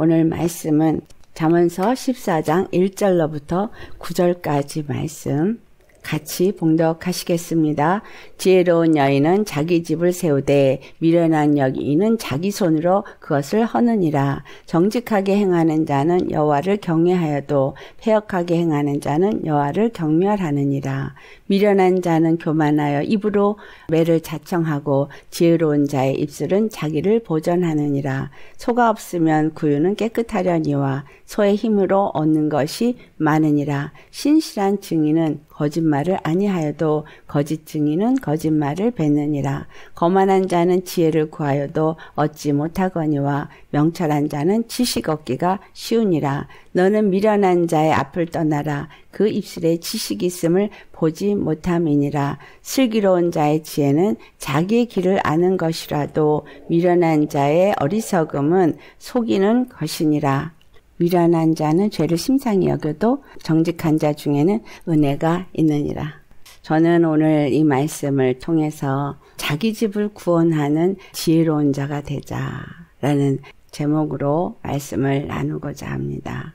오늘 말씀은 잠언서 14장 1절로부터 9절까지 말씀 같이 봉독하시겠습니다. 지혜로운 여인은 자기 집을 세우되 미련한 여인은 자기 손으로 그것을 허느니라. 정직하게 행하는 자는 여와를 경외하여도 폐역하게 행하는 자는 여와를 경멸하느니라. 미련한 자는 교만하여 입으로 매를 자청하고 지혜로운 자의 입술은 자기를 보전하느니라. 소가 없으면 구유는 깨끗하려니와 소의 힘으로 얻는 것이 많으니라. 신실한 증인은 거짓말을 아니하여도 거짓 증인은 거짓말을 뱉느니라. 거만한 자는 지혜를 구하여도 얻지 못하거니와 명철한 자는 지식 얻기가 쉬우니라. 너는 미련한 자의 앞을 떠나라. 그 입술에 지식이 있음을 보지 못함이니라. 슬기로운 자의 지혜는 자기의 길을 아는 것이라도 미련한 자의 어리석음은 속이는 것이니라. 미련한 자는 죄를 심상히 여겨도 정직한 자 중에는 은혜가 있느니라. 저는 오늘 이 말씀을 통해서 자기 집을 구원하는 지혜로운 자가 되자라는 제목으로 말씀을 나누고자 합니다.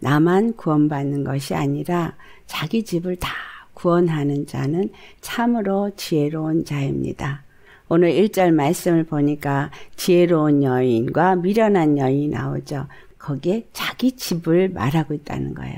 나만 구원받는 것이 아니라 자기 집을 다 구원하는 자는 참으로 지혜로운 자입니다. 오늘 1절 말씀을 보니까 지혜로운 여인과 미련한 여인이 나오죠. 거기에 자기 집을 말하고 있다는 거예요.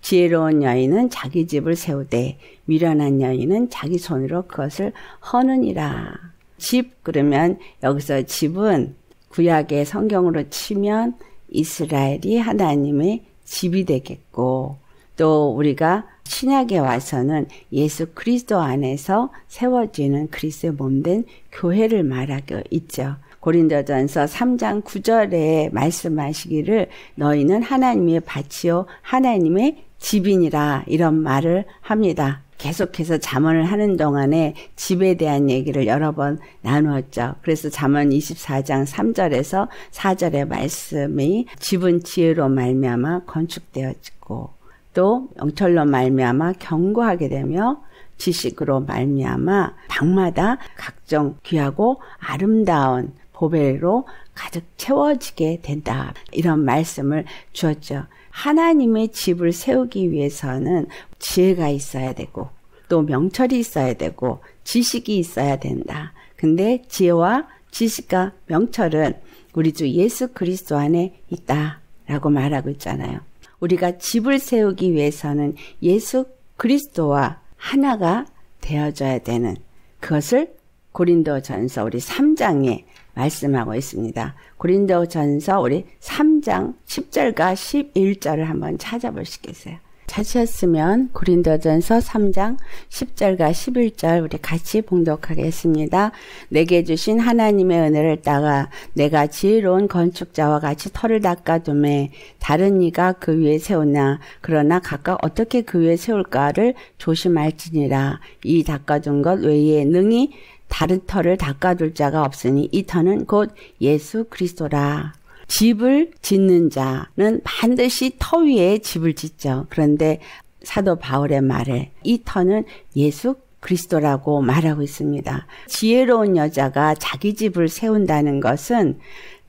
지혜로운 여인은 자기 집을 세우되 미련한 여인은 자기 손으로 그것을 허느니라. 집 그러면 여기서 집은 구약의 성경으로 치면 이스라엘이 하나님의 집이 되겠고 또 우리가 신약에 와서는 예수 그리스도 안에서 세워지는 그리스의몸된 교회를 말하고 있죠. 고린도전서 3장 9절에 말씀하시기를 너희는 하나님의 밭이요 하나님의 집인이라 이런 말을 합니다. 계속해서 자언을 하는 동안에 집에 대한 얘기를 여러 번 나누었죠. 그래서 자언 24장 3절에서 4절의 말씀이 집은 지혜로 말미암아 건축되어지고 또 영철로 말미암아 견고하게 되며 지식으로 말미암아 방마다 각종 귀하고 아름다운 보배로 가득 채워지게 된다. 이런 말씀을 주었죠. 하나님의 집을 세우기 위해서는 지혜가 있어야 되고 또 명철이 있어야 되고 지식이 있어야 된다. 근데 지혜와 지식과 명철은 우리 주 예수 그리스도 안에 있다라고 말하고 있잖아요. 우리가 집을 세우기 위해서는 예수 그리스도와 하나가 되어져야 되는 그것을 고린도전서 우리 3장에 말씀하고 있습니다. 고린도 전서 우리 3장 10절과 11절을 한번 찾아보시겠어요. 찾으셨으면 고린도전서 3장 10절과 11절 우리 같이 봉독하겠습니다. 내게 주신 하나님의 은혜를 따가 내가 지혜로운 건축자와 같이 털을 닦아둠에 다른 이가 그 위에 세우나 그러나 각각 어떻게 그 위에 세울까를 조심할지니라 이 닦아둔 것 외에 능히 다른 터를 닦아둘 자가 없으니 이 터는 곧 예수 그리스도라. 집을 짓는 자는 반드시 터 위에 집을 짓죠. 그런데 사도 바울의 말에 이 터는 예수 그리스도라고 말하고 있습니다. 지혜로운 여자가 자기 집을 세운다는 것은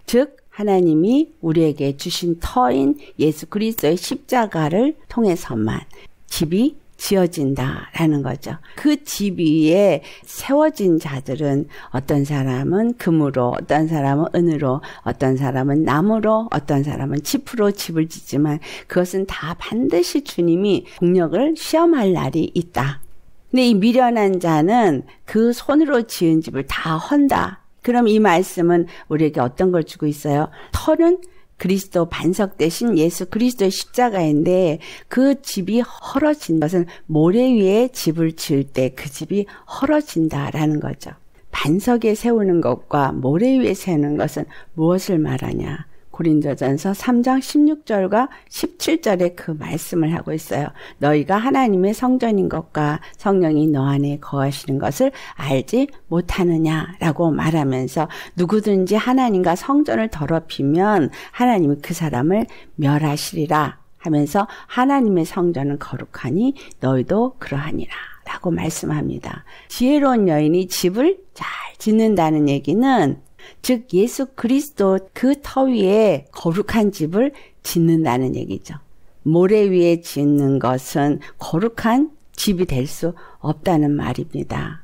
즉 하나님이 우리에게 주신 터인 예수 그리스도의 십자가를 통해서만 집이 지어진다라는 거죠. 그 집 위에 세워진 자들은 어떤 사람은 금으로, 어떤 사람은 은으로, 어떤 사람은 나무로, 어떤 사람은 칩으로 집을 짓지만 그것은 다 반드시 주님이 공력을 시험할 날이 있다. 근데 이 미련한 자는 그 손으로 지은 집을 다 헌다. 그럼 이 말씀은 우리에게 어떤 걸 주고 있어요? 털은 그리스도 반석 대신 예수 그리스도의 십자가인데 그 집이 헐어진 것은 모래 위에 집을 지을 때 그 집이 헐어진다라는 거죠. 반석에 세우는 것과 모래 위에 세우는 것은 무엇을 말하냐? 고린도전서 3장 16절과 17절에 그 말씀을 하고 있어요. 너희가 하나님의 성전인 것과 성령이 너 안에 거하시는 것을 알지 못하느냐라고 말하면서 누구든지 하나님과 성전을 더럽히면 하나님이 그 사람을 멸하시리라 하면서 하나님의 성전은 거룩하니 너희도 그러하니라. 라고 말씀합니다. 지혜로운 여인이 집을 잘 짓는다는 얘기는 즉 예수 그리스도 그 터 위에 거룩한 집을 짓는다는 얘기죠. 모래 위에 짓는 것은 거룩한 집이 될 수 없다는 말입니다.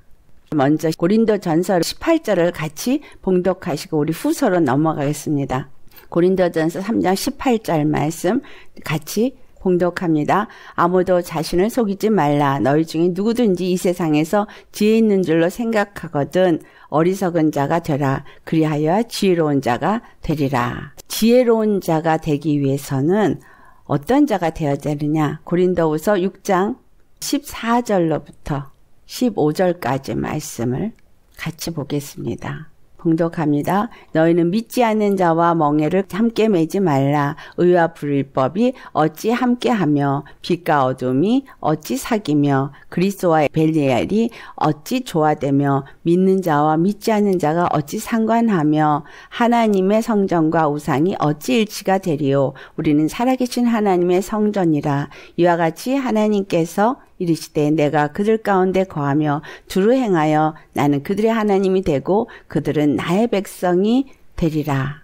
먼저 고린도 전서 18절을 같이 봉독하시고 우리 후서로 넘어가겠습니다. 고린도 전서 3장 18절 말씀 같이 공덕합니다. 아무도 자신을 속이지 말라. 너희 중에 누구든지 이 세상에서 지혜 있는 줄로 생각하거든 어리석은 자가 되라. 그리하여 지혜로운 자가 되리라. 지혜로운 자가 되기 위해서는 어떤 자가 되어야 되느냐? 고린도후서 6장 14절로부터 15절까지 말씀을 같이 보겠습니다. 공덕합니다. 너희는 믿지 않는 자와 멍해를 함께 매지 말라. 의와 불법이 어찌 함께하며 빛과 어둠이 어찌 사귀며 그리스도와 벨리엘이 어찌 조화되며 믿는 자와 믿지 않는 자가 어찌 상관하며 하나님의 성전과 우상이 어찌 일치가 되리요. 우리는 살아계신 하나님의 성전이라 이와 같이 하나님께서 이르시되 내가 그들 가운데 거하며 두루 행하여 나는 그들의 하나님이 되고 그들은 나의 백성이 되리라.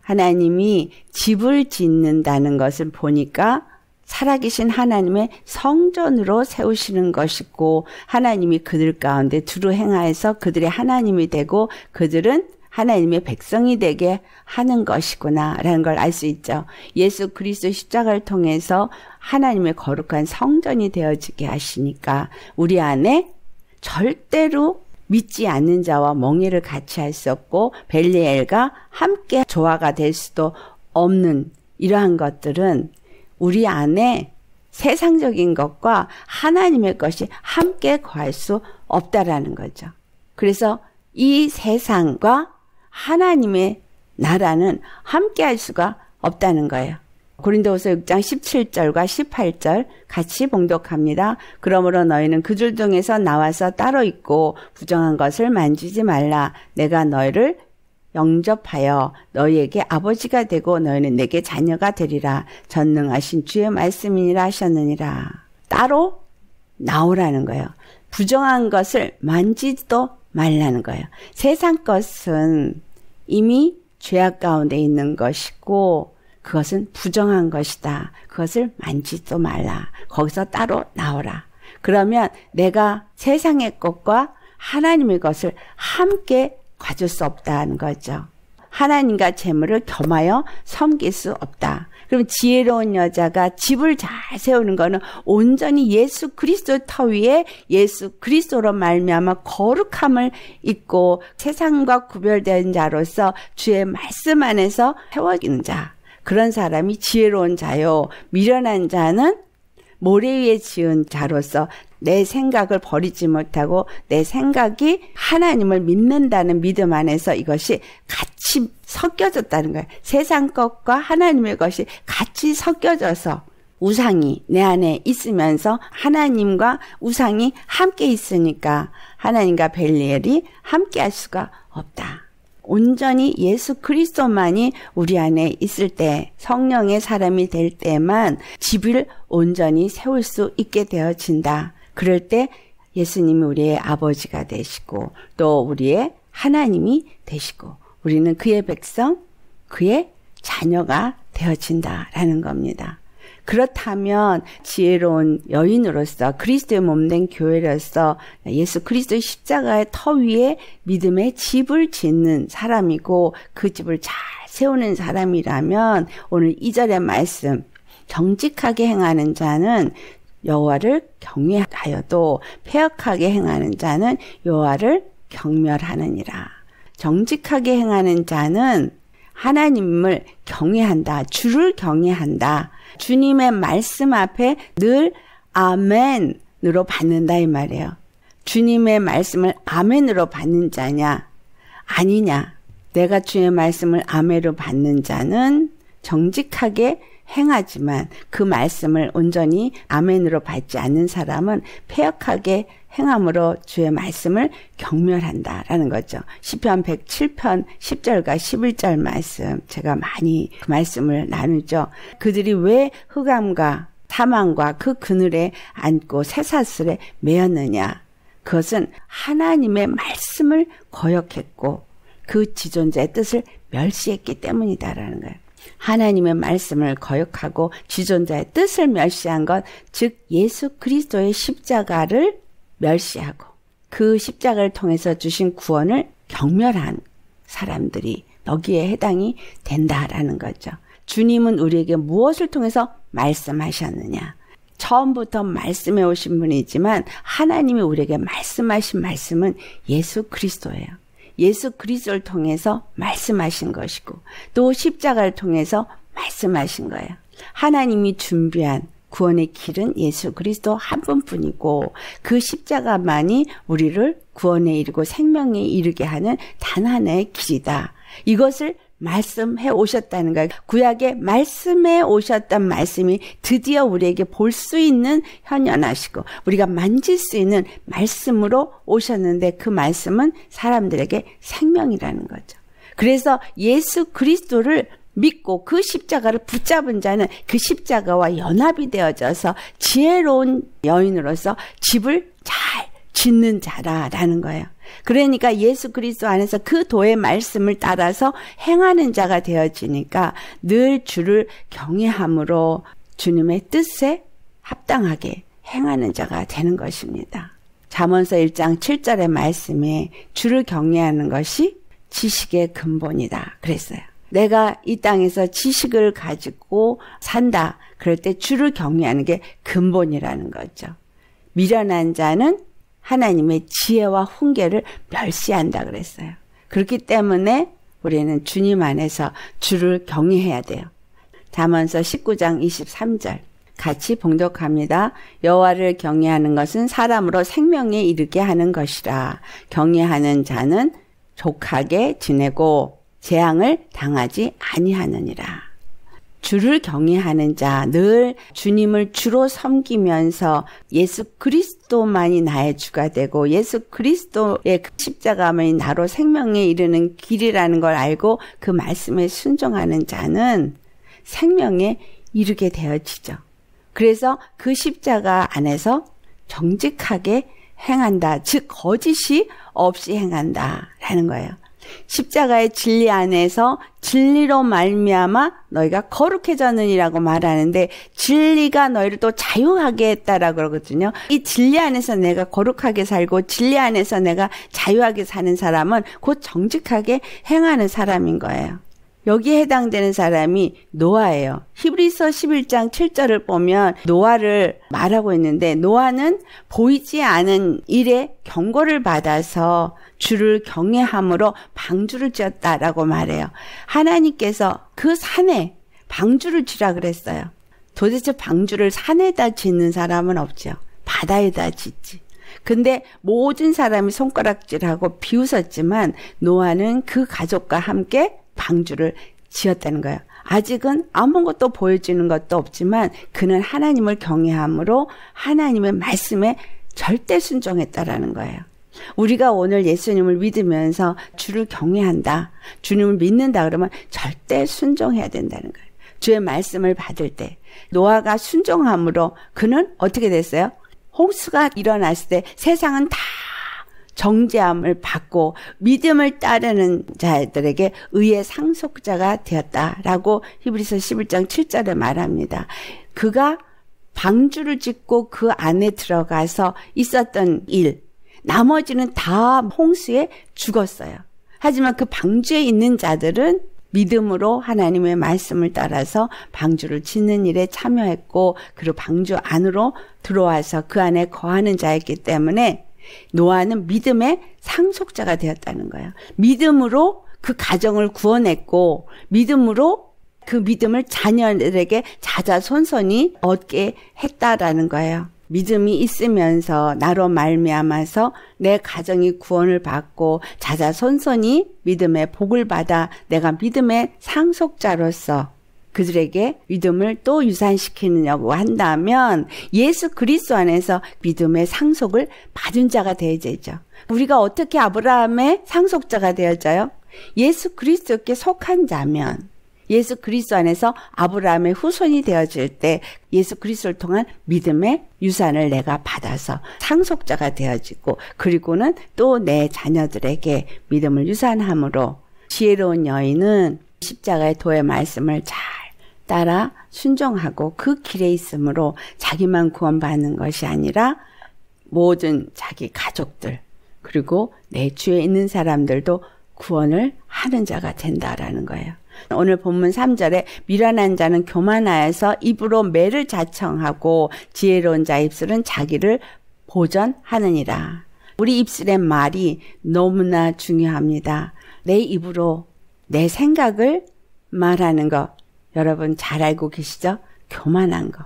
하나님이 집을 짓는다는 것을 보니까 살아계신 하나님의 성전으로 세우시는 것이고 하나님이 그들 가운데 두루 행하여서 그들의 하나님이 되고 그들은 하나님의 백성이 되게 하는 것이구나라는 걸 알 수 있죠. 예수 그리스도 십자가를 통해서 하나님의 거룩한 성전이 되어지게 하시니까 우리 안에 절대로 믿지 않는 자와 멍해를 같이 할 수 없고 벨리엘과 함께 조화가 될 수도 없는 이러한 것들은 우리 안에 세상적인 것과 하나님의 것이 함께 거할 수 없다라는 거죠. 그래서 이 세상과 하나님의 나라는 함께 할 수가 없다는 거예요. 고린도후서 6장 17절과 18절 같이 봉독합니다. 그러므로 너희는 그 줄 중에서 나와서 따로 있고 부정한 것을 만지지 말라. 내가 너희를 영접하여 너희에게 아버지가 되고 너희는 내게 자녀가 되리라. 전능하신 주의 말씀이니라 하셨느니라. 따로 나오라는 거예요. 부정한 것을 만지지도 말라는 거예요. 세상 것은 이미 죄악 가운데 있는 것이고 그것은 부정한 것이다. 그것을 만지도 말라. 거기서 따로 나오라. 그러면 내가 세상의 것과 하나님의 것을 함께 가질 수 없다는 거죠. 하나님과 재물을 겸하여 섬길 수 없다. 그럼 지혜로운 여자가 집을 잘 세우는 거는 온전히 예수 그리스도 터 위에 예수 그리스도로 말미암아 거룩함을 입고 세상과 구별된 자로서 주의 말씀 안에서 세워진 자 그런 사람이 지혜로운 자요 미련한 자는 모래 위에 지은 자로서 내 생각을 버리지 못하고 내 생각이 하나님을 믿는다는 믿음 안에서 이것이 같이 섞여졌다는 거예요. 세상 것과 하나님의 것이 같이 섞여져서 우상이 내 안에 있으면서 하나님과 우상이 함께 있으니까 하나님과 벨리엘이 함께 할 수가 없다. 온전히 예수 그리스도만이 우리 안에 있을 때 성령의 사람이 될 때만 집을 온전히 세울 수 있게 되어진다. 그럴 때 예수님이 우리의 아버지가 되시고 또 우리의 하나님이 되시고 우리는 그의 백성, 그의 자녀가 되어진다라는 겁니다. 그렇다면 지혜로운 여인으로서 그리스도의 몸된 교회로서 예수 그리스도의 십자가의 터 위에 믿음의 집을 짓는 사람이고 그 집을 잘 세우는 사람이라면 오늘 이절의 말씀 정직하게 행하는 자는 여호와를 경외하여도 폐역하게 행하는 자는 여호와를 경멸하느니라. 정직하게 행하는 자는 하나님을 경외한다. 주를 경외한다. 주님의 말씀 앞에 늘 아멘으로 받는다 이 말이에요. 주님의 말씀을 아멘으로 받는 자냐? 아니냐? 내가 주의 말씀을 아멘으로 받는 자는 정직하게 행하지만 그 말씀을 온전히 아멘으로 받지 않는 사람은 폐역하게 행함으로 주의 말씀을 경멸한다라는 거죠. 시편 107편 10절과 11절 말씀 제가 많이 그 말씀을 나누죠. 그들이 왜 흑암과 사망과 그 그늘에 앉고 새사슬에 매였느냐. 그것은 하나님의 말씀을 거역했고 그 지존자의 뜻을 멸시했기 때문이다라는 거예요. 하나님의 말씀을 거역하고 지존자의 뜻을 멸시한 것, 즉 예수 그리스도의 십자가를 멸시하고 그 십자가를 통해서 주신 구원을 경멸한 사람들이 여기에 해당이 된다라는 거죠. 주님은 우리에게 무엇을 통해서 말씀하셨느냐? 처음부터 말씀해 오신 분이지만 하나님이 우리에게 말씀하신 말씀은 예수 그리스도예요. 예수 그리스도를 통해서 말씀하신 것이고 또 십자가를 통해서 말씀하신 거예요. 하나님이 준비한 구원의 길은 예수 그리스도 한 분뿐이고 그 십자가만이 우리를 구원에 이르고 생명에 이르게 하는 단 하나의 길이다. 이것을 말씀해 오셨다는 거예요. 구약에 말씀해 오셨던 말씀이 드디어 우리에게 볼 수 있는 현연하시고 우리가 만질 수 있는 말씀으로 오셨는데 그 말씀은 사람들에게 생명이라는 거죠. 그래서 예수 그리스도를 믿고 그 십자가를 붙잡은 자는 그 십자가와 연합이 되어져서 지혜로운 여인으로서 집을 잘 짓는 자라라는 거예요. 그러니까 예수 그리스도 안에서 그 도의 말씀을 따라서 행하는 자가 되어지니까 늘 주를 경외함으로 주님의 뜻에 합당하게 행하는 자가 되는 것입니다. 잠언서 1장 7절의 말씀에 주를 경외하는 것이 지식의 근본이다 그랬어요. 내가 이 땅에서 지식을 가지고 산다. 그럴 때 주를 경외하는 게 근본이라는 거죠. 미련한 자는 하나님의 지혜와 훈계를 멸시한다 그랬어요. 그렇기 때문에 우리는 주님 안에서 주를 경외해야 돼요. 담언서 19장 23절. 같이 봉독합니다. 여호와를 경외하는 것은 사람으로 생명에 이르게 하는 것이라. 경외하는 자는 족하게 지내고 재앙을 당하지 아니하느니라. 주를 경외하는 자, 늘 주님을 주로 섬기면서 예수 그리스도만이 나의 주가 되고 예수 그리스도의 그 십자가만이 나로 생명에 이르는 길이라는 걸 알고 그 말씀에 순종하는 자는 생명에 이르게 되어지죠. 그래서 그 십자가 안에서 정직하게 행한다. 즉, 거짓이 없이 행한다. 라는 거예요. 십자가의 진리 안에서 진리로 말미암아 너희가 거룩해졌느니라고 말하는데 진리가 너희를 또 자유하게 했다라 고 그러거든요. 이 진리 안에서 내가 거룩하게 살고 진리 안에서 내가 자유하게 사는 사람은 곧 정직하게 행하는 사람인 거예요. 여기에 해당되는 사람이 노아예요. 히브리서 11장 7절을 보면 노아를 말하고 있는데 노아는 보이지 않은 일에 경고를 받아서 주를 경외함으로 방주를 지었다라고 말해요. 하나님께서 그 산에 방주를 지라 그랬어요. 도대체 방주를 산에다 짓는 사람은 없죠. 바다에다 짓지. 근데 모든 사람이 손가락질하고 비웃었지만 노아는 그 가족과 함께 방주를 지었다는 거예요. 아직은 아무것도 보여주는 것도 없지만 그는 하나님을 경외함으로 하나님의 말씀에 절대 순종했다라는 거예요. 우리가 오늘 예수님을 믿으면서 주를 경외한다. 주님을 믿는다 그러면 절대 순종해야 된다는 거예요. 주의 말씀을 받을 때 노아가 순종함으로 그는 어떻게 됐어요? 홍수가 일어났을 때 세상은 다 정죄함을 받고 믿음을 따르는 자들에게 의의 상속자가 되었다라고 히브리서 11장 7절에 말합니다. 그가 방주를 짓고 그 안에 들어가서 있었던 일, 나머지는 다 홍수에 죽었어요. 하지만 그 방주에 있는 자들은 믿음으로 하나님의 말씀을 따라서 방주를 짓는 일에 참여했고 그리고 방주 안으로 들어와서 그 안에 거하는 자였기 때문에 노아는 믿음의 상속자가 되었다는 거예요. 믿음으로 그 가정을 구원했고 믿음으로 그 믿음을 자녀들에게 자자손손이 얻게 했다라는 거예요. 믿음이 있으면서 나로 말미암아서 내 가정이 구원을 받고 자자손손이 믿음의 복을 받아 내가 믿음의 상속자로서 그들에게 믿음을 또 유산시키느냐고 한다면 예수 그리스도 안에서 믿음의 상속을 받은 자가 되어야죠. 우리가 어떻게 아브라함의 상속자가 되어요 예수 그리스도께 속한 자면 예수 그리스도 안에서 아브라함의 후손이 되어질 때 예수 그리스도를 통한 믿음의 유산을 내가 받아서 상속자가 되어지고 그리고는 또 내 자녀들에게 믿음을 유산함으로 지혜로운 여인은 십자가의 도의 말씀을 잘 따라 순종하고 그 길에 있으므로 자기만 구원받는 것이 아니라 모든 자기 가족들 그리고 내 주위에 있는 사람들도 구원을 하는 자가 된다라는 거예요. 오늘 본문 3절에 미련한 자는 교만하여서 입으로 매를 자청하고 지혜로운 자 입술은 자기를 보전하느니라. 우리 입술의 말이 너무나 중요합니다. 내 입으로 내 생각을 말하는 것, 여러분 잘 알고 계시죠? 교만한 거.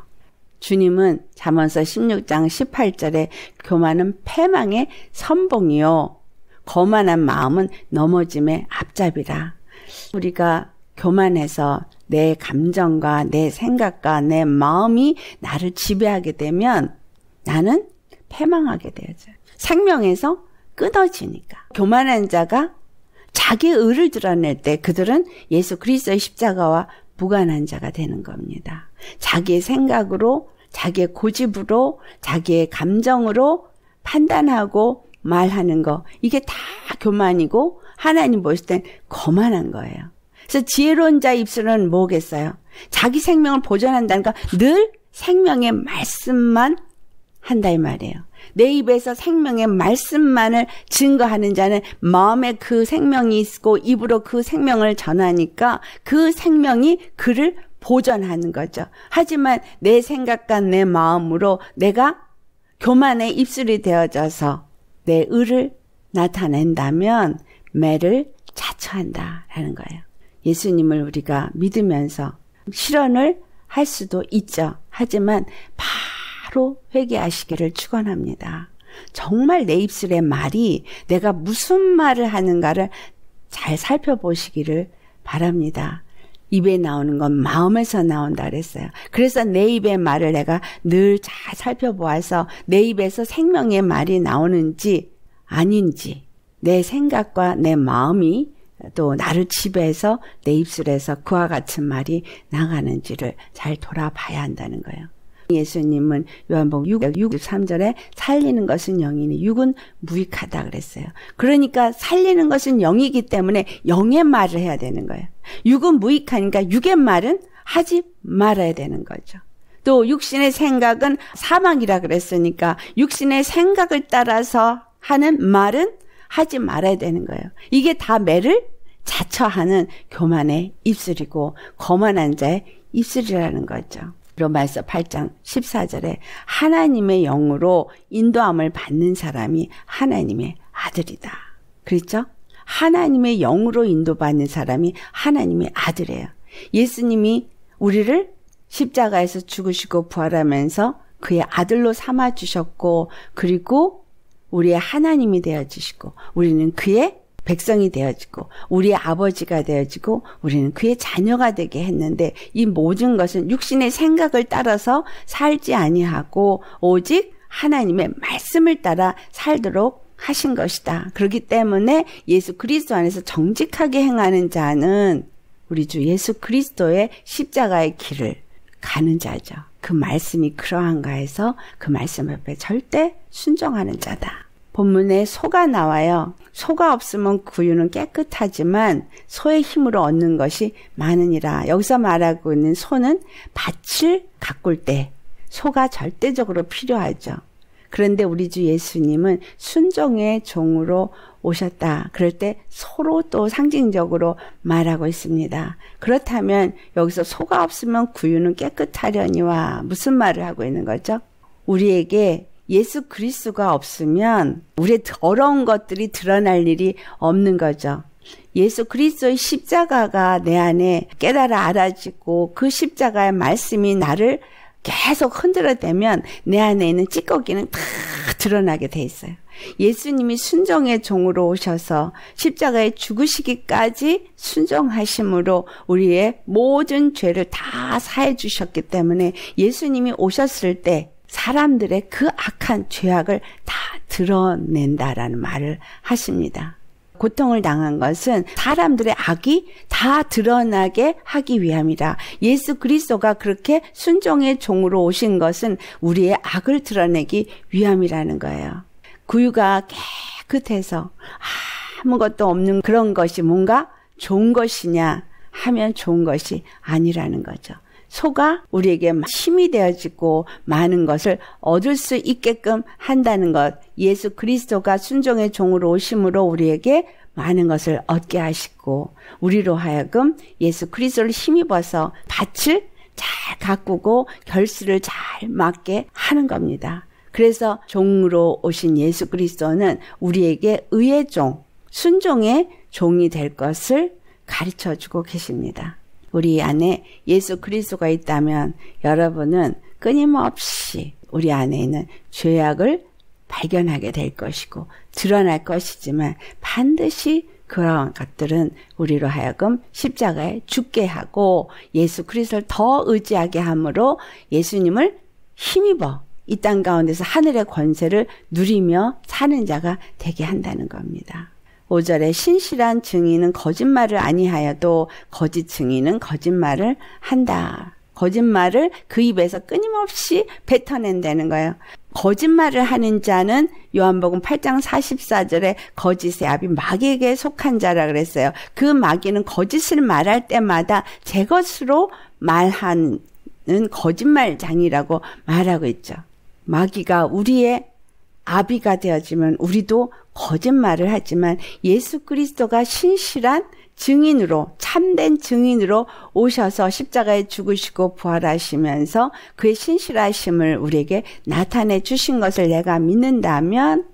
주님은 잠언서 16장 18절에 교만은 패망의 선봉이요 거만한 마음은 넘어짐의 앞잡이라. 우리가 교만해서 내 감정과 내 생각과 내 마음이 나를 지배하게 되면 나는 패망하게 되어져 생명에서 끊어지니까. 교만한 자가 자기 의를 드러낼 때 그들은 예수 그리스도의 십자가와 무관한 자가 되는 겁니다. 자기의 생각으로, 자기의 고집으로, 자기의 감정으로 판단하고 말하는 거. 이게 다 교만이고 하나님 보실 땐 거만한 거예요. 그래서 지혜로운 자 입술은 뭐겠어요? 자기 생명을 보존한다니까 늘 생명의 말씀만 한다 이 말이에요. 내 입에서 생명의 말씀만을 증거하는 자는 마음에 그 생명이 있고 입으로 그 생명을 전하니까 그 생명이 그를 보전하는 거죠. 하지만 내 생각과 내 마음으로 내가 교만의 입술이 되어져서 내 의를 나타낸다면 매를 자처한다라는 거예요. 예수님을 우리가 믿으면서 실현을 할 수도 있죠. 하지만 막 바로 회개하시기를 축원합니다. 정말 내 입술의 말이 내가 무슨 말을 하는가를 잘 살펴보시기를 바랍니다. 입에 나오는 건 마음에서 나온다 그랬어요. 그래서 내 입의 말을 내가 늘 잘 살펴보아서 내 입에서 생명의 말이 나오는지 아닌지 내 생각과 내 마음이 또 나를 지배해서 내 입술에서 그와 같은 말이 나가는지를 잘 돌아봐야 한다는 거예요. 예수님은 요한복음 6, 63절에 살리는 것은 영이니 육은 무익하다 그랬어요. 그러니까 살리는 것은 영이기 때문에 영의 말을 해야 되는 거예요. 육은 무익하니까 육의 말은 하지 말아야 되는 거죠. 또 육신의 생각은 사망이라 그랬으니까 육신의 생각을 따라서 하는 말은 하지 말아야 되는 거예요. 이게 다 매를 자처하는 교만의 입술이고 거만한 자의 입술이라는 거죠. 로마서 8장 14절에 하나님의 영으로 인도함을 받는 사람이 하나님의 아들이다. 그렇죠? 하나님의 영으로 인도받는 사람이 하나님의 아들이에요. 예수님이 우리를 십자가에서 죽으시고 부활하면서 그의 아들로 삼아 주셨고 그리고 우리의 하나님이 되어 주시고 우리는 그의 백성이 되어지고 우리의 아버지가 되어지고 우리는 그의 자녀가 되게 했는데 이 모든 것은 육신의 생각을 따라서 살지 아니하고 오직 하나님의 말씀을 따라 살도록 하신 것이다. 그렇기 때문에 예수 그리스도 안에서 정직하게 행하는 자는 우리 주 예수 그리스도의 십자가의 길을 가는 자죠. 그 말씀이 그러한가 해서 그 말씀 앞에 절대 순종하는 자다. 본문에 소가 나와요. 소가 없으면 구유는 깨끗하지만 소의 힘으로 얻는 것이 많으니라. 여기서 말하고 있는 소는 밭을 가꿀 때 소가 절대적으로 필요하죠. 그런데 우리 주 예수님은 순종의 종으로 오셨다. 그럴 때 서로 또 상징적으로 말하고 있습니다. 그렇다면 여기서 소가 없으면 구유는 깨끗하려니와 무슨 말을 하고 있는 거죠? 우리에게 예수 그리스도가 없으면 우리의 더러운 것들이 드러날 일이 없는 거죠. 예수 그리스의 십자가가 내 안에 깨달아 알아지고 그 십자가의 말씀이 나를 계속 흔들어대면 내 안에 있는 찌꺼기는 다 드러나게 돼 있어요. 예수님이 순종의 종으로 오셔서 십자가에 죽으시기까지 순종하심으로 우리의 모든 죄를 다 사해 주셨기 때문에 예수님이 오셨을 때 사람들의 그 악한 죄악을 다 드러낸다라는 말을 하십니다. 고통을 당한 것은 사람들의 악이 다 드러나게 하기 위함이라. 예수 그리스도가 그렇게 순종의 종으로 오신 것은 우리의 악을 드러내기 위함이라는 거예요. 구유가 깨끗해서 아무것도 없는 그런 것이 뭔가 좋은 것이냐 하면 좋은 것이 아니라는 거죠. 소가 우리에게 힘이 되어지고 많은 것을 얻을 수 있게끔 한다는 것. 예수 그리스도가 순종의 종으로 오심으로 우리에게 많은 것을 얻게 하시고 우리로 하여금 예수 그리스도를 힘입어서 밭을 잘 가꾸고 결실을 잘 맞게 하는 겁니다. 그래서 종으로 오신 예수 그리스도는 우리에게 의의 종, 순종의 종이 될 것을 가르쳐 주고 계십니다. 우리 안에 예수 그리스도가 있다면 여러분은 끊임없이 우리 안에 있는 죄악을 발견하게 될 것이고 드러날 것이지만 반드시 그런 것들은 우리로 하여금 십자가에 죽게 하고 예수 그리스도를 더 의지하게 함으로 예수님을 힘입어 이 땅 가운데서 하늘의 권세를 누리며 사는 자가 되게 한다는 겁니다. 5절에 신실한 증인은 거짓말을 아니하여도 거짓 증인은 거짓말을 한다. 거짓말을 그 입에서 끊임없이 뱉어낸다는 거예요. 거짓말을 하는 자는 요한복음 8장 44절에 거짓의 압이 마귀에게 속한 자라 그랬어요. 그 마귀는 거짓을 말할 때마다 제 것으로 말하는 거짓말장이라고 말하고 있죠. 마귀가 우리의 아비가 되었지만 우리도 거짓말을 하지만 예수 그리스도가 신실한 증인으로 참된 증인으로 오셔서 십자가에 죽으시고 부활하시면서 그의 신실하심을 우리에게 나타내 주신 것을 내가 믿는다면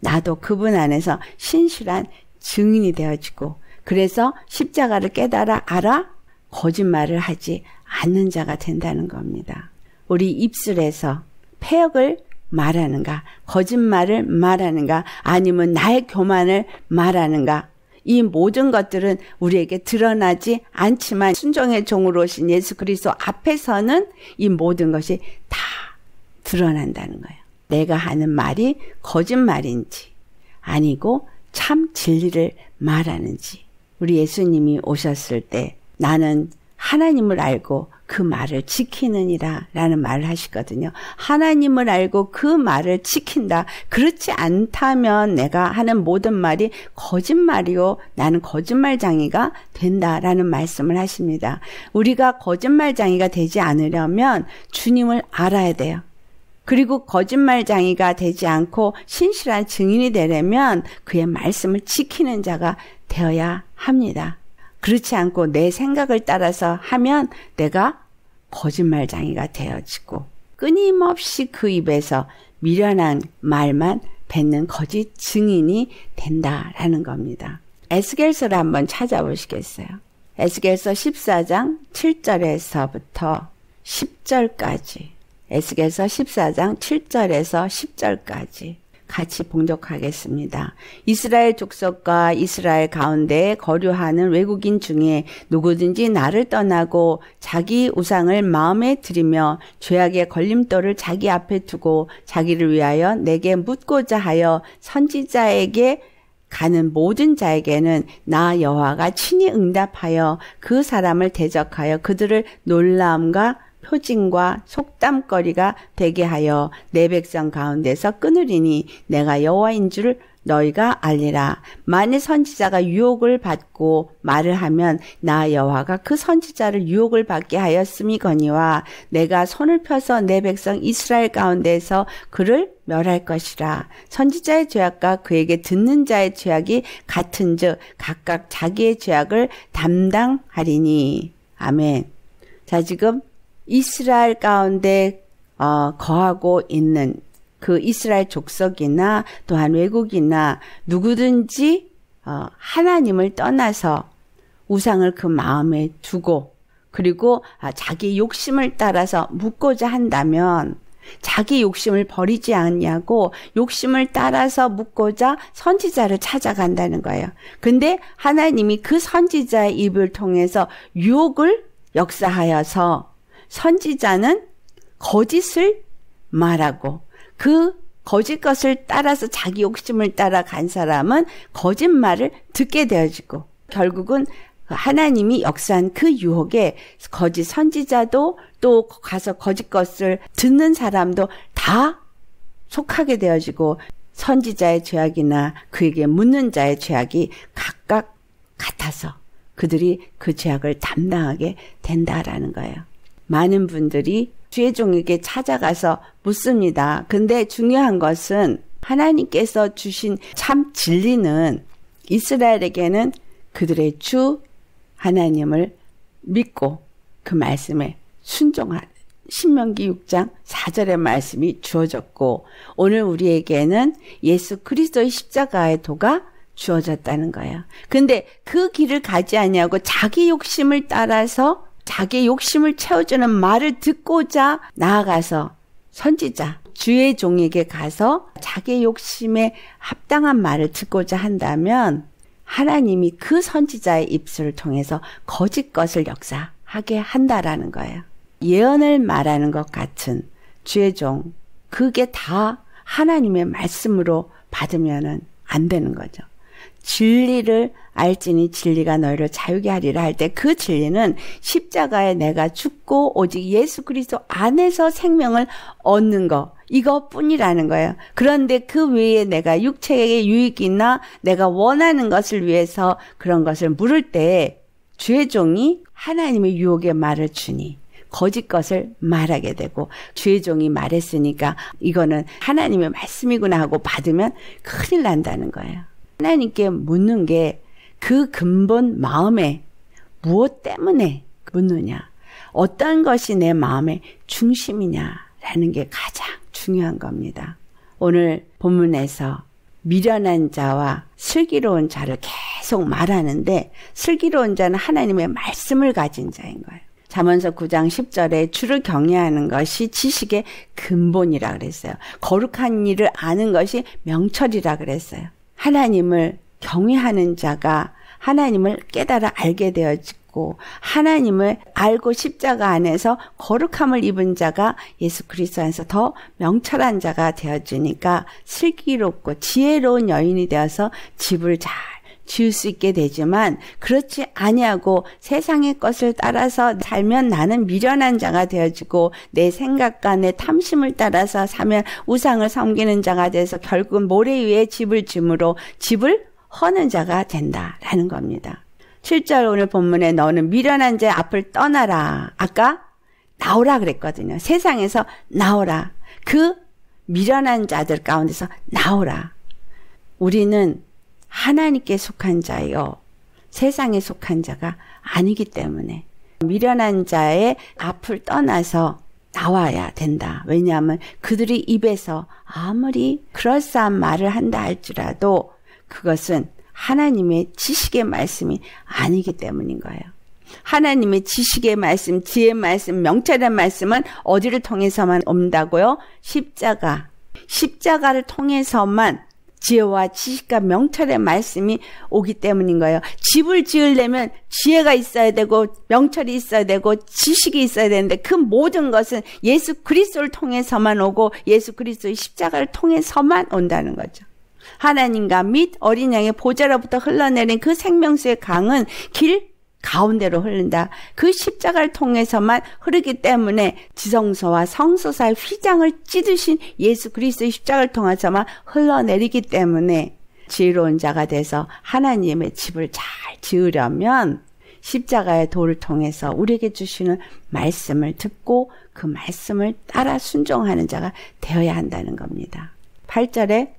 나도 그분 안에서 신실한 증인이 되어지고 그래서 십자가를 깨달아 알아 거짓말을 하지 않는 자가 된다는 겁니다. 우리 입술에서 폐역을 말하는가? 거짓말을 말하는가? 아니면 나의 교만을 말하는가? 이 모든 것들은 우리에게 드러나지 않지만 순종의 종으로 오신 예수 그리스도 앞에서는 이 모든 것이 다 드러난다는 거예요. 내가 하는 말이 거짓말인지 아니고 참 진리를 말하는지 우리 예수님이 오셨을 때 나는 하나님을 알고 그 말을 지키느니라 라는 말을 하시거든요. 하나님을 알고 그 말을 지킨다. 그렇지 않다면 내가 하는 모든 말이 거짓말이요. 나는 거짓말장이가 된다 라는 말씀을 하십니다. 우리가 거짓말장이가 되지 않으려면 주님을 알아야 돼요. 그리고 거짓말장이가 되지 않고 신실한 증인이 되려면 그의 말씀을 지키는 자가 되어야 합니다. 그렇지 않고 내 생각을 따라서 하면 내가 거짓말장애가 되어지고 끊임없이 그 입에서 미련한 말만 뱉는 거짓 증인이 된다라는 겁니다. 에스겔서를 한번 찾아보시겠어요? 에스겔서 14장 7절에서부터 10절까지 에스겔서 14장 7절에서 10절까지 같이 봉독하겠습니다. 이스라엘 족속과 이스라엘 가운데 거류하는 외국인 중에 누구든지 나를 떠나고 자기 우상을 마음에 들이며 죄악의 걸림돌을 자기 앞에 두고 자기를 위하여 내게 묻고자 하여 선지자에게 가는 모든 자에게는 나 여호와가 친히 응답하여 그 사람을 대적하여 그들을 놀라움과 표징과 속담거리가 되게 하여 내 백성 가운데서 끊으리니 내가 여호와인 줄 너희가 알리라. 만일 선지자가 유혹을 받고 말을 하면 나 여호와가 그 선지자를 유혹을 받게 하였음이거니와 내가 손을 펴서 내 백성 이스라엘 가운데서 그를 멸할 것이라. 선지자의 죄악과 그에게 듣는 자의 죄악이 같은즉 각각 자기의 죄악을 담당하리니. 아멘. 자 지금 이스라엘 가운데 어, 거하고 있는 그 이스라엘 족속이나 또한 외국이나 누구든지 어, 하나님을 떠나서 우상을 그 마음에 두고 그리고 아, 자기 욕심을 따라서 묻고자 한다면 자기 욕심을 버리지 않냐고 욕심을 따라서 묻고자 선지자를 찾아간다는 거예요. 근데 하나님이 그 선지자의 입을 통해서 유혹을 역사하여서 선지자는 거짓을 말하고 그 거짓 것을 따라서 자기 욕심을 따라 간 사람은 거짓말을 듣게 되어지고 결국은 하나님이 역사한 그 유혹에 거짓 선지자도 또 가서 거짓 것을 듣는 사람도 다 속하게 되어지고 선지자의 죄악이나 그에게 묻는 자의 죄악이 각각 같아서 그들이 그 죄악을 담당하게 된다라는 거예요. 많은 분들이 주의종에게 찾아가서 묻습니다. 근데 중요한 것은 하나님께서 주신 참 진리는 이스라엘에게는 그들의 주 하나님을 믿고 그 말씀에 순종한 신명기 6장 4절의 말씀이 주어졌고 오늘 우리에게는 예수 그리스도의 십자가의 도가 주어졌다는 거예요. 근데 그 길을 가지 아니고 자기 욕심을 따라서 자기 의 욕심을 채워주는 말을 듣고자 나아가서 선지자, 주의 종에게 가서 자기 의 욕심에 합당한 말을 듣고자 한다면 하나님이 그 선지자의 입술을 통해서 거짓 것을 역사하게 한다라는 거예요. 예언을 말하는 것 같은 주의 종, 그게 다 하나님의 말씀으로 받으면안 되는 거죠. 진리를 알지니 진리가 너희를 자유게 하리라 할 때 그 진리는 십자가에 내가 죽고 오직 예수 그리스도 안에서 생명을 얻는 거 이것뿐이라는 거예요. 그런데 그 외에 내가 육체의 유익이나 내가 원하는 것을 위해서 그런 것을 물을 때주 종이 하나님의 유혹의 말을 주니 거짓 것을 말하게 되고 주 종이 말했으니까 이거는 하나님의 말씀이구나 하고 받으면 큰일 난다는 거예요. 하나님께 묻는 게 그 근본 마음에 무엇 때문에 묻느냐, 어떤 것이 내 마음의 중심이냐라는 게 가장 중요한 겁니다. 오늘 본문에서 미련한 자와 슬기로운 자를 계속 말하는데 슬기로운 자는 하나님의 말씀을 가진 자인 거예요. 잠언서 9장 10절에 주를 경외하는 것이 지식의 근본이라 그랬어요. 거룩한 일을 아는 것이 명철이라 그랬어요. 하나님을 경외하는 자가 하나님을 깨달아 알게 되어지고 하나님을 알고 십자가 안에서 거룩함을 입은 자가 예수 그리스도 안에서 더 명철한 자가 되어지니까 슬기롭고 지혜로운 여인이 되어서 집을 잘 지을 수 있게 되지만 그렇지 아니하고 세상의 것을 따라서 살면 나는 미련한 자가 되어지고 내 생각과 내 탐심을 따라서 사면 우상을 섬기는 자가 돼서 결국 모래 위에 집을 짐으로 집을 허는 자가 된다라는 겁니다. 7절 오늘 본문에 너는 미련한 자 앞을 떠나라. 아까 나오라 그랬거든요. 세상에서 나오라. 그 미련한 자들 가운데서 나오라. 우리는 하나님께 속한 자요. 세상에 속한 자가 아니기 때문에 미련한 자의 앞을 떠나서 나와야 된다. 왜냐하면 그들이 입에서 아무리 그럴싸한 말을 한다 할지라도 그것은 하나님의 지식의 말씀이 아니기 때문인 거예요. 하나님의 지식의 말씀, 지혜의 말씀, 명철의 말씀은 어디를 통해서만 온다고요? 십자가. 십자가를 통해서만 지혜와 지식과 명철의 말씀이 오기 때문인 거예요. 집을 지으려면 지혜가 있어야 되고 명철이 있어야 되고 지식이 있어야 되는데 그 모든 것은 예수 그리스도를 통해서만 오고 예수 그리스도의 십자가를 통해서만 온다는 거죠. 하나님과 및 어린 양의 보좌로부터 흘러내린 그 생명수의 강은 길, 가운데로 흐른다. 그 십자가를 통해서만 흐르기 때문에 지성소와 성소사의 휘장을 찌르신 예수 그리스도의 십자가를 통해서만 흘러내리기 때문에 지혜로운 자가 돼서 하나님의 집을 잘 지으려면 십자가의 도를 통해서 우리에게 주시는 말씀을 듣고 그 말씀을 따라 순종하는 자가 되어야 한다는 겁니다. 8절에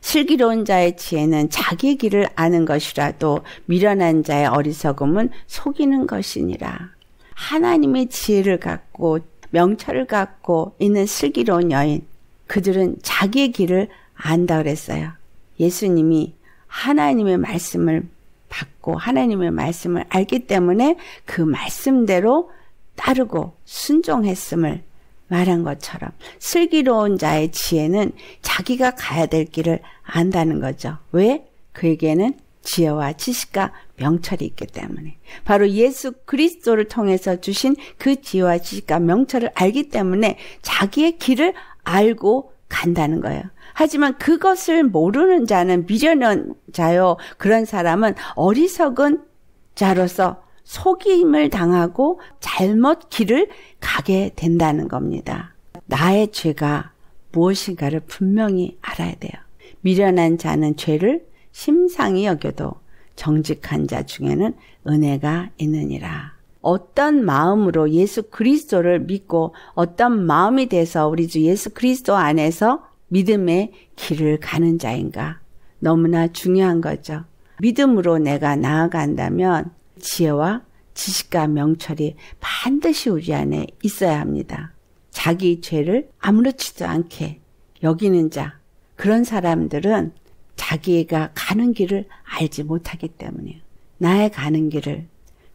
슬기로운 자의 지혜는 자기 길을 아는 것이라도 미련한 자의 어리석음은 속이는 것이니라. 하나님의 지혜를 갖고 명철을 갖고 있는 슬기로운 여인. 그들은 자기의 길을 안다 그랬어요. 예수님이 하나님의 말씀을 받고 하나님의 말씀을 알기 때문에 그 말씀대로 따르고 순종했음을 말한 것처럼 슬기로운 자의 지혜는 자기가 가야 될 길을 안다는 거죠. 왜? 그에게는 지혜와 지식과 명철이 있기 때문에 바로 예수 그리스도를 통해서 주신 그 지혜와 지식과 명철을 알기 때문에 자기의 길을 알고 간다는 거예요. 하지만 그것을 모르는 자는 미련한 자요. 그런 사람은 어리석은 자로서 속임을 당하고 잘못 길을 가게 된다는 겁니다. 나의 죄가 무엇인가를 분명히 알아야 돼요. 미련한 자는 죄를 심상히 여겨도 정직한 자 중에는 은혜가 있느니라. 어떤 마음으로 예수 그리스도를 믿고 어떤 마음이 돼서 우리 주 예수 그리스도 안에서 믿음의 길을 가는 자인가. 너무나 중요한 거죠. 믿음으로 내가 나아간다면 지혜와 지식과 명철이 반드시 우리 안에 있어야 합니다. 자기 죄를 아무렇지도 않게 여기는 자, 그런 사람들은 자기가 가는 길을 알지 못하기 때문이에요. 나의 가는 길을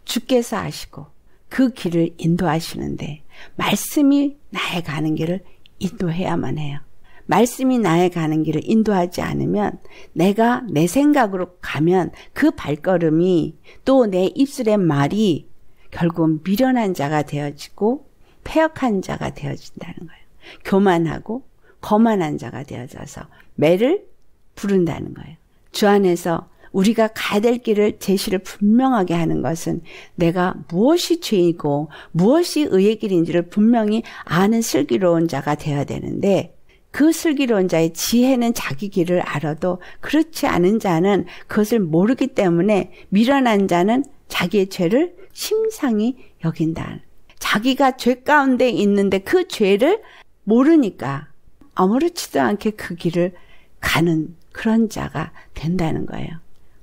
주께서 아시고 그 길을 인도하시는데 말씀이 나의 가는 길을 인도해야만 해요. 말씀이 나의 가는 길을 인도하지 않으면 내가 내 생각으로 가면 그 발걸음이 또 내 입술의 말이 결국은 미련한 자가 되어지고 폐역한 자가 되어진다는 거예요. 교만하고 거만한 자가 되어져서 매를 부른다는 거예요. 주 안에서 우리가 가야 될 길을 제시를 분명하게 하는 것은 내가 무엇이 죄이고 무엇이 의의 길인지를 분명히 아는 슬기로운 자가 되어야 되는데 그 슬기로운 자의 지혜는 자기 길을 알아도 그렇지 않은 자는 그것을 모르기 때문에 미련한 자는 자기의 죄를 심상히 여긴다. 자기가 죄 가운데 있는데 그 죄를 모르니까 아무렇지도 않게 그 길을 가는 그런 자가 된다는 거예요.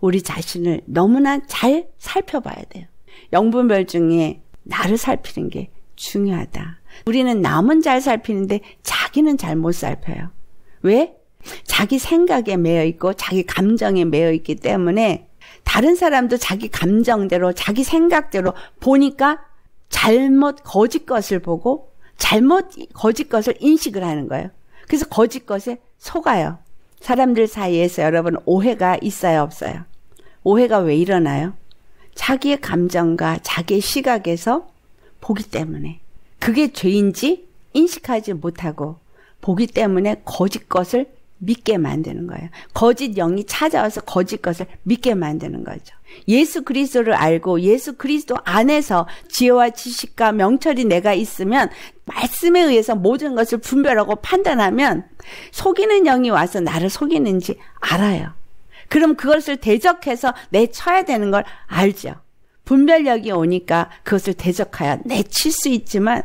우리 자신을 너무나 잘 살펴봐야 돼요. 영분별 중에 나를 살피는 게 중요하다. 우리는 남은 잘 살피는데 자기는 잘 못 살펴요. 왜? 자기 생각에 매여 있고 자기 감정에 매여 있기 때문에 다른 사람도 자기 감정대로 자기 생각대로 보니까 잘못 거짓 것을 보고 잘못 거짓 것을 인식을 하는 거예요. 그래서 거짓 것에 속아요. 사람들 사이에서 여러분 오해가 있어요, 없어요? 오해가 왜 일어나요? 자기의 감정과 자기의 시각에서 보기 때문에. 그게 죄인지 인식하지 못하고 보기 때문에 거짓 것을 믿게 만드는 거예요. 거짓 영이 찾아와서 거짓 것을 믿게 만드는 거죠. 예수 그리스도를 알고 예수 그리스도 안에서 지혜와 지식과 명철이 내가 있으면 말씀에 의해서 모든 것을 분별하고 판단하면 속이는 영이 와서 나를 속이는지 알아요. 그럼 그것을 대적해서 내쳐야 되는 걸 알죠. 분별력이 오니까 그것을 대적하여 내칠 수 있지만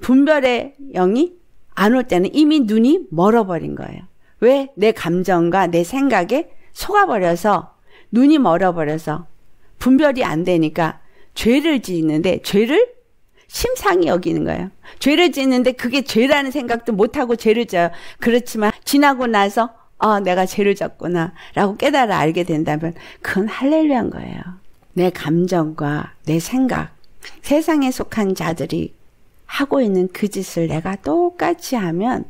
분별의 영이 안 올 때는 이미 눈이 멀어버린 거예요. 왜? 내 감정과 내 생각에 속아버려서 눈이 멀어버려서 분별이 안 되니까 죄를 짓는데 죄를 심상히 여기는 거예요. 죄를 짓는데 그게 죄라는 생각도 못하고 죄를 져요. 그렇지만 지나고 나서 아, 내가 죄를 졌구나 라고 깨달아 알게 된다면 그건 할렐루야인 거예요. 내 감정과 내 생각, 세상에 속한 자들이 하고 있는 그 짓을 내가 똑같이 하면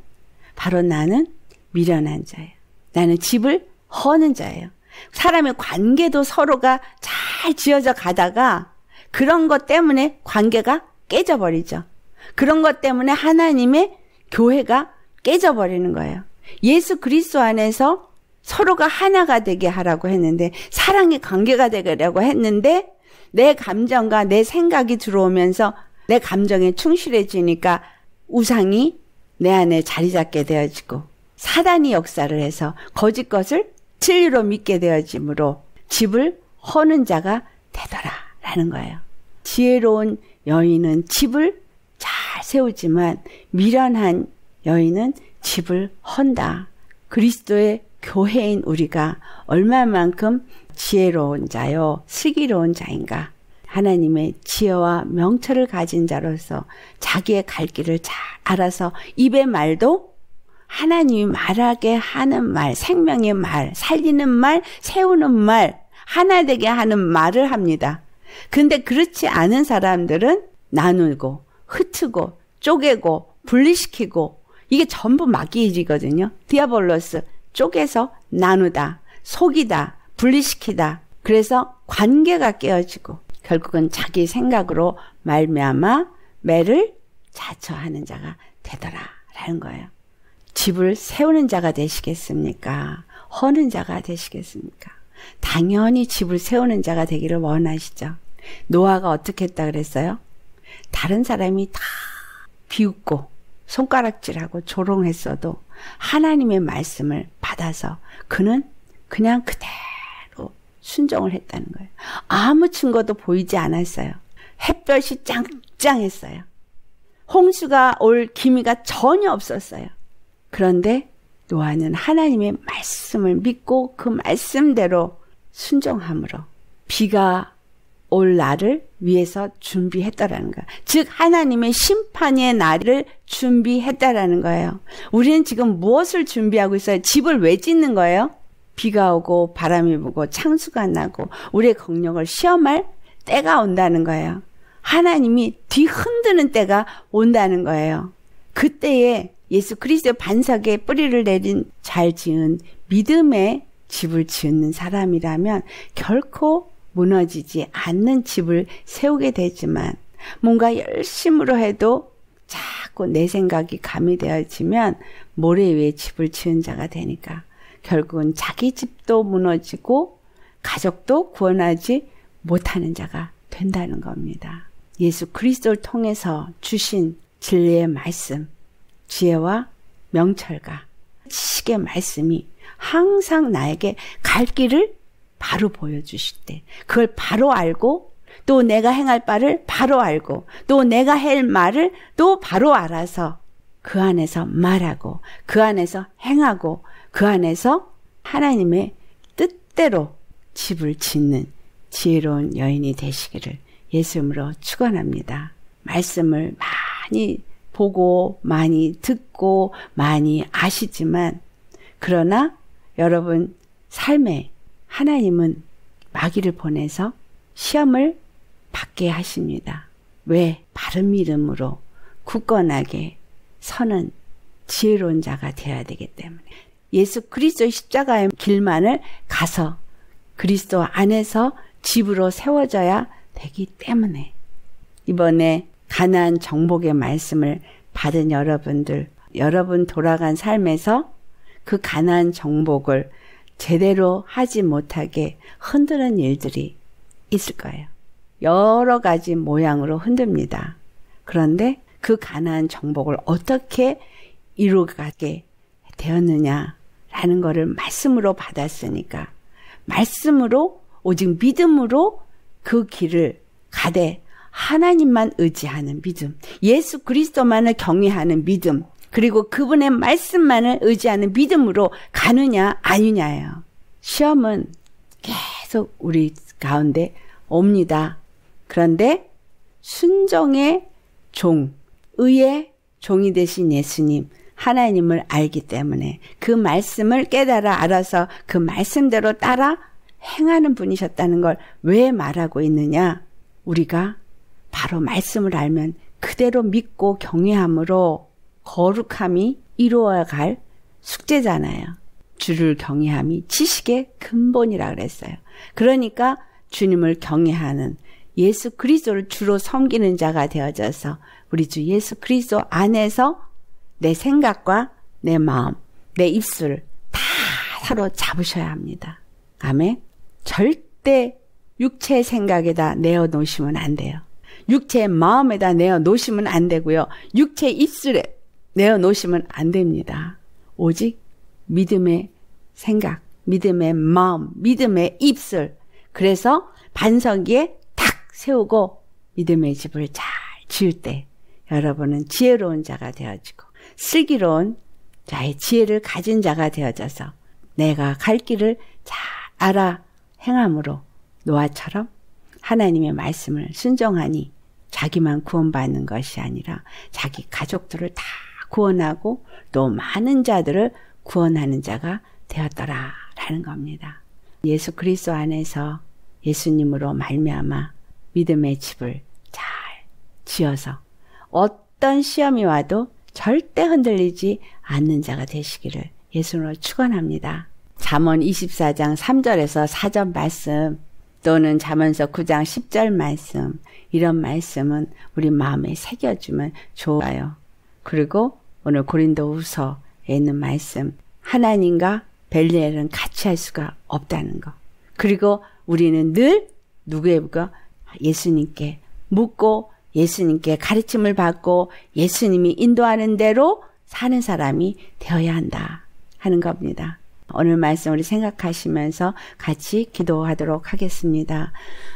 바로 나는 미련한 자예요. 나는 집을 허는 자예요. 사람의 관계도 서로가 잘 지어져 가다가 그런 것 때문에 관계가 깨져버리죠. 그런 것 때문에 하나님의 교회가 깨져버리는 거예요. 예수 그리스도 안에서 서로가 하나가 되게 하라고 했는데 사랑의 관계가 되려고 했는데 내 감정과 내 생각이 들어오면서 내 감정에 충실해지니까 우상이 내 안에 자리 잡게 되어지고 사단이 역사를 해서 거짓 것을 진리로 믿게 되어지므로 집을 허는 자가 되더라라는 거예요. 지혜로운 여인은 집을 잘 세우지만 미련한 여인은 집을 헌다. 그리스도의 교회인 우리가 얼마만큼 지혜로운 자요, 슬기로운 자인가. 하나님의 지혜와 명철을 가진 자로서 자기의 갈 길을 잘 알아서 입의 말도 하나님이 말하게 하는 말, 생명의 말, 살리는 말, 세우는 말, 하나 되게 하는 말을 합니다. 근데 그렇지 않은 사람들은 나누고, 흩트고, 쪼개고, 분리시키고, 이게 전부 마귀이거든요. 디아볼로스, 쪼개서 나누다, 속이다, 분리시키다. 그래서 관계가 깨어지고 결국은 자기 생각으로 말미암아 매를 자처하는 자가 되더라라는 거예요. 집을 세우는 자가 되시겠습니까? 허는 자가 되시겠습니까? 당연히 집을 세우는 자가 되기를 원하시죠. 노아가 어떻게 했다 그랬어요? 다른 사람이 다 비웃고 손가락질하고 조롱했어도 하나님의 말씀을 받아서 그는 그냥 그대로 순종을 했다는 거예요. 아무 증거도 보이지 않았어요. 햇볕이 짱짱했어요. 홍수가 올 기미가 전혀 없었어요. 그런데 노아는 하나님의 말씀을 믿고 그 말씀대로 순종함으로 비가 올 날을 위해서 준비했다라는 거야. 즉 하나님의 심판의 날을 준비했다라는 거예요. 우리는 지금 무엇을 준비하고 있어요? 집을 왜 짓는 거예요? 비가 오고 바람이 부고 창수가 나고 우리의 경력을 시험할 때가 온다는 거예요. 하나님이 뒤흔드는 때가 온다는 거예요. 그때에 예수 그리스도 반석에 뿌리를 내린 잘 지은 믿음의 집을 지은 사람이라면 결코 무너지지 않는 집을 세우게 되지만 뭔가 열심으로 해도 자꾸 내 생각이 가미되어지면 모래 위에 집을 지은 자가 되니까 결국은 자기 집도 무너지고 가족도 구원하지 못하는 자가 된다는 겁니다. 예수 그리스도를 통해서 주신 진리의 말씀, 지혜와 명철과 지식의 말씀이 항상 나에게 갈 길을 바로 보여주실 때, 그걸 바로 알고, 또 내가 행할 바를 바로 알고, 또 내가 할 말을 또 바로 알아서 그 안에서 말하고, 그 안에서 행하고, 그 안에서 하나님의 뜻대로 집을 짓는 지혜로운 여인이 되시기를 예수님으로 축원합니다. 말씀을 많이 보고 많이 듣고 많이 아시지만 그러나 여러분 삶에 하나님은 마귀를 보내서 시험을 받게 하십니다. 왜? 바른 믿음으로 굳건하게 서는 지혜로운 자가 되어야 되기 때문에 예수 그리스도의 십자가의 길만을 가서 그리스도 안에서 집으로 세워져야 되기 때문에 이번에 가난 정복의 말씀을 받은 여러분들 여러분 돌아간 삶에서 그 가난 정복을 제대로 하지 못하게 흔드는 일들이 있을 거예요. 여러 가지 모양으로 흔듭니다. 그런데 그 가난 정복을 어떻게 이루가게 되었느냐라는 것을 말씀으로 받았으니까 말씀으로 오직 믿음으로 그 길을 가되 하나님만 의지하는 믿음, 예수 그리스도만을 경외하는 믿음, 그리고 그분의 말씀만을 의지하는 믿음으로 가느냐 아니냐예요. 시험은 계속 우리 가운데 옵니다. 그런데 순종의 종, 의의 종이 되신 예수님, 하나님을 알기 때문에 그 말씀을 깨달아 알아서 그 말씀대로 따라 행하는 분이셨다는 걸 왜 말하고 있느냐? 우리가 바로 말씀을 알면 그대로 믿고 경외함으로 거룩함이 이루어갈 숙제잖아요. 주를 경외함이 지식의 근본이라 그랬어요. 그러니까 주님을 경외하는 예수 그리스도를 주로 섬기는 자가 되어져서 우리 주 예수 그리스도 안에서 내 생각과 내 마음, 내 입술 다 사로잡으셔야 합니다. 아멘. 절대 육체의 생각에다 내어 놓으시면 안 돼요. 육체의 마음에다 내어 놓으시면 안 되고요. 육체의 입술에 내어놓으시면 안 됩니다. 오직 믿음의 생각, 믿음의 마음, 믿음의 입술. 그래서 반석에 탁 세우고 믿음의 집을 잘 지을 때 여러분은 지혜로운 자가 되어지고 슬기로운 자의 지혜를 가진 자가 되어져서 내가 갈 길을 잘 알아 행함으로 노아처럼 하나님의 말씀을 순종하니 자기만 구원받는 것이 아니라 자기 가족들을 다 구원하고 또 많은 자들을 구원하는 자가 되었더라 라는 겁니다. 예수 그리스도 안에서 예수님으로 말미암아 믿음의 집을 잘 지어서 어떤 시험이 와도 절대 흔들리지 않는 자가 되시기를 예수로 축원합니다. 잠언 24장 3절에서 4절 말씀 또는 잠언서 9장 10절 말씀 이런 말씀은 우리 마음에 새겨주면 좋아요. 그리고 오늘 고린도후서에 있는 말씀 하나님과 벨리엘은 같이 할 수가 없다는 것 그리고 우리는 늘 누구에게 예수님께 묻고 예수님께 가르침을 받고 예수님이 인도하는 대로 사는 사람이 되어야 한다 하는 겁니다. 오늘 말씀 우리 생각하시면서 같이 기도하도록 하겠습니다.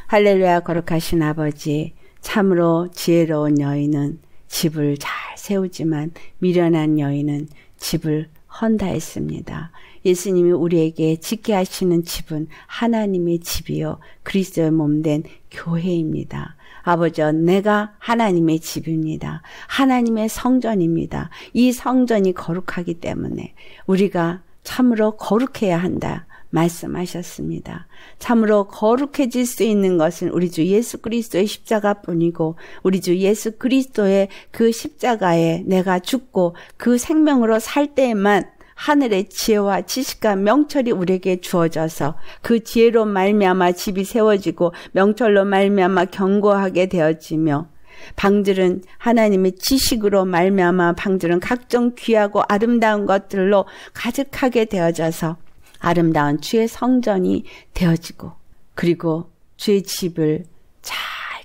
할렐루야 거룩하신 아버지 참으로 지혜로운 여인은 집을 잘 세우지만 미련한 여인은 집을 헌다했습니다. 예수님이 우리에게 짓게 하시는 집은 하나님의 집이요 그리스도의 몸된 교회입니다. 아버지 내가 하나님의 집입니다. 하나님의 성전입니다. 이 성전이 거룩하기 때문에 우리가 참으로 거룩해야 한다. 말씀하셨습니다. 참으로 거룩해질 수 있는 것은 우리 주 예수 그리스도의 십자가뿐이고 우리 주 예수 그리스도의 그 십자가에 내가 죽고 그 생명으로 살 때에만 하늘의 지혜와 지식과 명철이 우리에게 주어져서 그 지혜로 말미암아 집이 세워지고 명철로 말미암아 견고하게 되어지며 방들은 하나님의 지식으로 말미암아 방들은 각종 귀하고 아름다운 것들로 가득하게 되어져서 아름다운 주의 성전이 되어지고 그리고 주의 집을 잘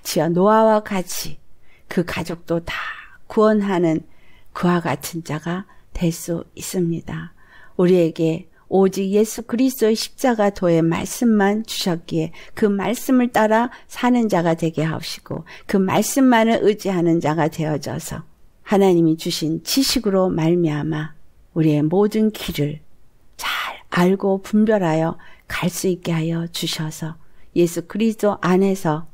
지어 노아와 같이 그 가족도 다 구원하는 그와 같은 자가 될 수 있습니다. 우리에게 오직 예수 그리스도의 십자가 도의 말씀만 주셨기에 그 말씀을 따라 사는 자가 되게 하시고 그 말씀만을 의지하는 자가 되어져서 하나님이 주신 지식으로 말미암아 우리의 모든 길을 알고 분별하여 갈 수 있게 하여 주셔서 예수 그리스도 안에서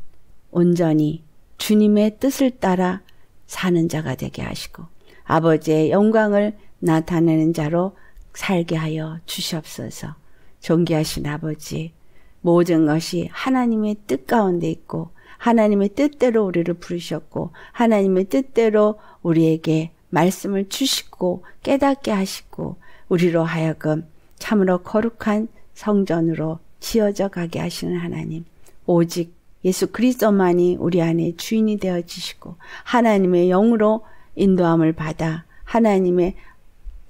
온전히 주님의 뜻을 따라 사는 자가 되게 하시고 아버지의 영광을 나타내는 자로 살게 하여 주시옵소서. 존귀하신 아버지, 모든 것이 하나님의 뜻 가운데 있고 하나님의 뜻대로 우리를 부르셨고 하나님의 뜻대로 우리에게 말씀을 주시고 깨닫게 하시고 우리로 하여금 참으로 거룩한 성전으로 지어져 가게 하시는 하나님, 오직 예수 그리스도만이 우리 안에 주인이 되어 지시고 하나님의 영으로 인도함을 받아 하나님의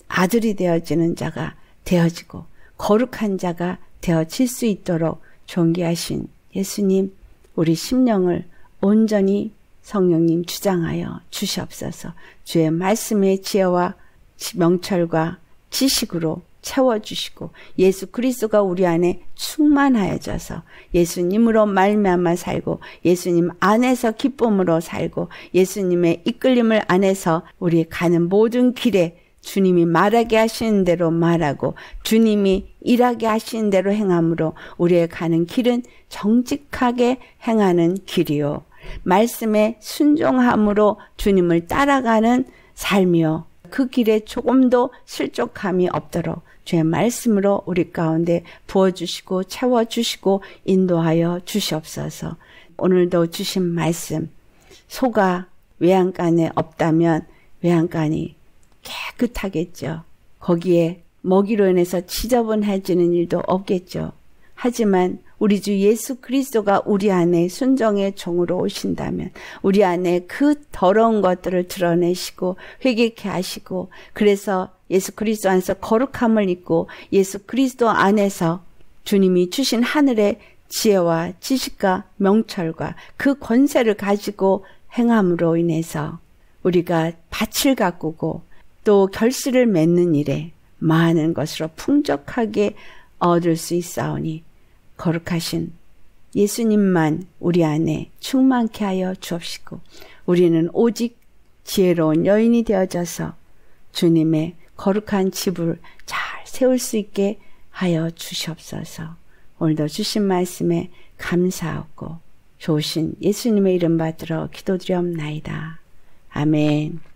아들이 되어지는 자가 되어지고 거룩한 자가 되어질 수 있도록 존귀하신 예수님 우리 심령을 온전히 성령님 주장하여 주시옵소서 주의 말씀의 지혜와 명철과 지식으로 채워주시고 예수 그리스도가 우리 안에 충만하여져서 예수님으로 말미암아 살고 예수님 안에서 기쁨으로 살고 예수님의 이끌림을 안에서 우리 가는 모든 길에 주님이 말하게 하시는 대로 말하고 주님이 일하게 하시는 대로 행함으로 우리의 가는 길은 정직하게 행하는 길이요 말씀에 순종함으로 주님을 따라가는 삶이요 그 길에 조금도 실족함이 없도록 주의 말씀으로 우리 가운데 부어주시고 채워주시고 인도하여 주시옵소서. 오늘도 주신 말씀, 소가 외양간에 없다면 외양간이 깨끗하겠죠. 거기에 먹이로 인해서 지저분해지는 일도 없겠죠. 하지만 우리 주 예수 그리스도가 우리 안에 순정의 종으로 오신다면 우리 안에 그 더러운 것들을 드러내시고 회개케 하시고 그래서 예수 그리스도 안에서 거룩함을 입고 예수 그리스도 안에서 주님이 주신 하늘의 지혜와 지식과 명철과 그 권세를 가지고 행함으로 인해서 우리가 밭을 가꾸고 또 결실을 맺는 일에 많은 것으로 풍족하게 얻을 수 있사오니 거룩하신 예수님만 우리 안에 충만케 하여 주옵시고 우리는 오직 지혜로운 여인이 되어져서 주님의 거룩한 집을 잘 세울 수 있게 하여 주시옵소서. 오늘도 주신 말씀에 감사하고 좋으신 예수님의 이름 받들어 기도드리옵나이다. 아멘.